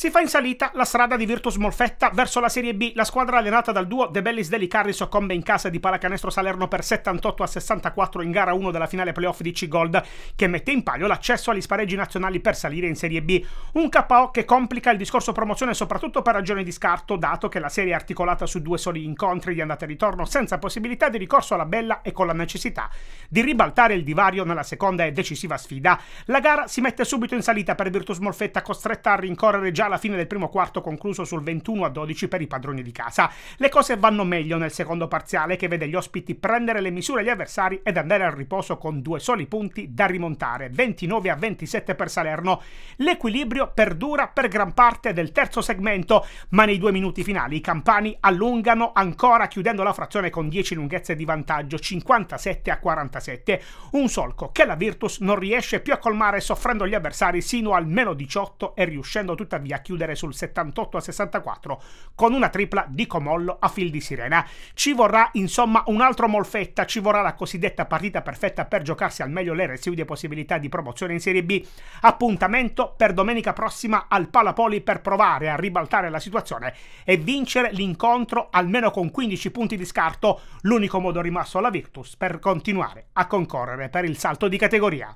Si fa in salita la strada di Virtus Molfetta verso la Serie B. La squadra allenata dal duo De Bellis Deli Carri soccombe in casa di Palacanestro Salerno per 78 a 64 in gara 1 della finale playoff di C-Gold, che mette in palio l'accesso agli spareggi nazionali per salire in Serie B. Un KO che complica il discorso promozione soprattutto per ragioni di scarto, dato che la serie è articolata su due soli incontri di andata e ritorno, senza possibilità di ricorso alla bella e con la necessità di ribaltare il divario nella seconda e decisiva sfida. La gara si mette subito in salita per Virtus Molfetta, costretta a rincorrere già alla fine del primo quarto concluso sul 21 a 12 per i padroni di casa. Le cose vanno meglio nel secondo parziale che vede gli ospiti prendere le misure agli avversari ed andare al riposo con due soli punti da rimontare, 29 a 27 per Salerno. L'equilibrio perdura per gran parte del terzo segmento, ma nei due minuti finali i campani allungano ancora chiudendo la frazione con 10 lunghezze di vantaggio, 57 a 47, un solco che la Virtus non riesce più a colmare soffrendo gli avversari sino al meno 18 e riuscendo tuttavia Siviglia a chiudere sul 78 a 64 con una tripla di Comollo a fil di sirena. Ci vorrà insomma un altro molfetta, ci vorrà la cosiddetta partita perfetta per giocarsi al meglio le residue possibilità di promozione in Serie B. Appuntamento per domenica prossima al Palapoli per provare a ribaltare la situazione e vincere l'incontro almeno con 15 punti di scarto, l'unico modo rimasto alla Virtus per continuare a concorrere per il salto di categoria.